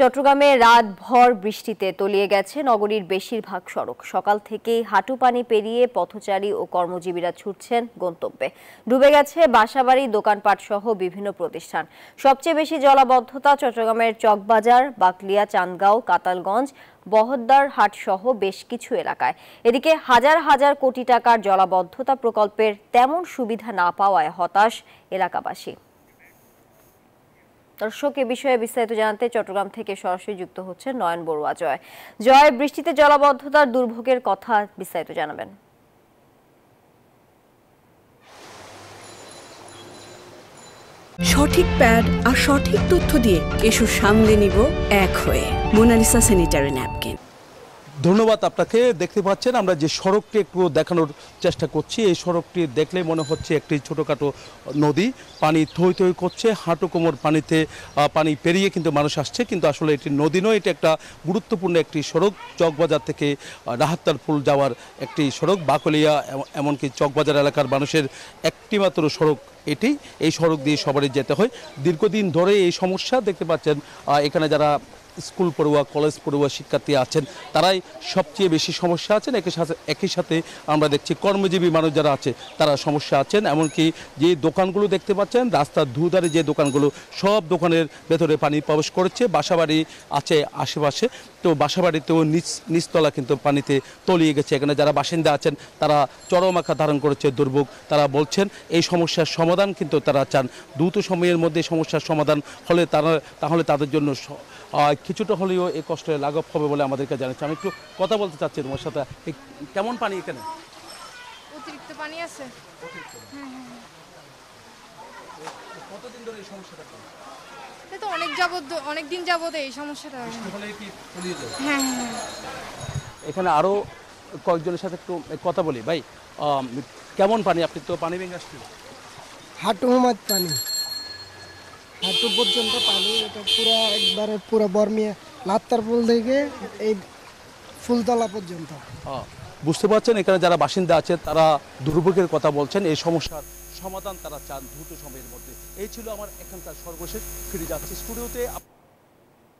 চট্টগ্রামে রাতভর বৃষ্টিতে তলিয়ে গেছে নগরীর বেশিরভাগ সড়ক সকাল থেকেই হাঁটু পানি পেরিয়ে পথচারী ও কর্মজীবীরা ছুটছেন গন্তব্যে ডুবে গেছে বাসাবাড়ি দোকানপাট সহ বিভিন্ন প্রতিষ্ঠান সবচেয়ে বেশি জলাবদ্ধতা চট্টগ্রামের চকবাজার বাকলিয়া চান্দগাঁও কাতালগঞ্জ বহদ্দার হাট সহ বেশ কিছু এলাকায় এদিকে হাজার হাজার কোটি টাকার জলাবদ্ধতা প্রকল্পের তেমন সুবিধা না পাওয়ায় হতাশ এলাকাবাসী দর্শক এ বিষয়ে বিস্তারিত জানাতে চট্টগ্রাম থেকে সরাসরি যুক্ত হচ্ছে নয়ন বড়ুয়া জয় জয় বৃষ্টিতে জলাবদ্ধতার দুর্ভোগের কথা বিস্তারিত জানাবেন সঠিক প্যাড আর সঠিক তথ্য দিয়ে এসো সামলে নিব এক হয়ে মোনালিসা স্যানিটারি ন্যাপকিন ধন্যবাদ আপনাকে দেখতে পাচ্ছেন আমরা যে সড়কটি একটু দেখানোর চেষ্টা করছি এই সড়কটি দেখলে মনে হচ্ছে একটি ছোটোখাটো নদী পানি থই থই করছে হাঁটু কোমর পানিতে পানি পেরিয়ে কিন্তু মানুষ আসছে কিন্তু আসলে এটি নদী নয় এটি একটা গুরুত্বপূর্ণ একটি সড়ক চকবাজার থেকে রাহাত্তারপুল যাওয়ার একটি সড়ক বাকলিয়া এমনকি চকবাজার এলাকার মানুষের একটিমাত্র সড়ক এটি এই সড়ক দিয়ে সবারই যেতে হয় দীর্ঘদিন ধরে এই সমস্যা দেখতে পাচ্ছেন এখানে যারা স্কুল পড়ুয়া কলেজ পড়ুয়া শিক্ষার্থী আছেন তারাই সবচেয়ে বেশি সমস্যা আছেন একই সাথে একই সাথে আমরা দেখছি কর্মজীবী মানুষ যারা আছে তারা সমস্যা আছেন এমনকি যে দোকানগুলো দেখতে পাচ্ছেন রাস্তার দুধারে যে দোকানগুলো সব দোকানের ভেতরে পানি প্রবেশ করেছে বাসাবাড়ি আছে আশেপাশে তো বাসাবাড়িতেও নিচ নিচতলা কিন্তু পানিতে তলিয়ে গেছে এখানে যারা বাসিন্দা আছেন তারা চরম আঁকা ধারণ করেছে দুর্ভোগ তারা বলছেন এই সমস্যার সমাধান কিন্তু তারা চান দ্রুত সময়ের মধ্যে সমস্যার সমাধান হলে তারা তাহলে তাদের জন্য কিছুটা হলেও এই কষ্টের লাঘব হবে বলে আমাদেরকে জানাচ্ছে আমি একটু কথা বলতে চাচ্ছি তোমার সাথে কেমন পানি এখানে অতিরিক্ত পানি আছে হ্যাঁ, হ্যাঁ, হ্যাঁ। ধরে সমস্যাটা অনেক যাবত অনেক দিন যাবত এই সমস্যাটা এখানে আরও কয়েকজনের সাথে একটু কথা বলি ভাই কেমন পানি আপনি তো পানি ভেঙে আসছেন হাঁটু পানি হাঁটু পর্যন্ত পানি এটা পুরো একবারে পুরো বর্মিয়া লাত্তার পুল থেকে এই ফুলতলা পর্যন্ত বুঝতে পারছেন এখানে যারা বাসিন্দা আছে তারা দুর্ভোগের কথা বলছেন এই সমস্যার সমাধান তারা চান দ্রুত সময়ের মধ্যে এই ছিল আমার এখানকার সর্বশেষ ফিরে যাচ্ছে স্টুডিওতে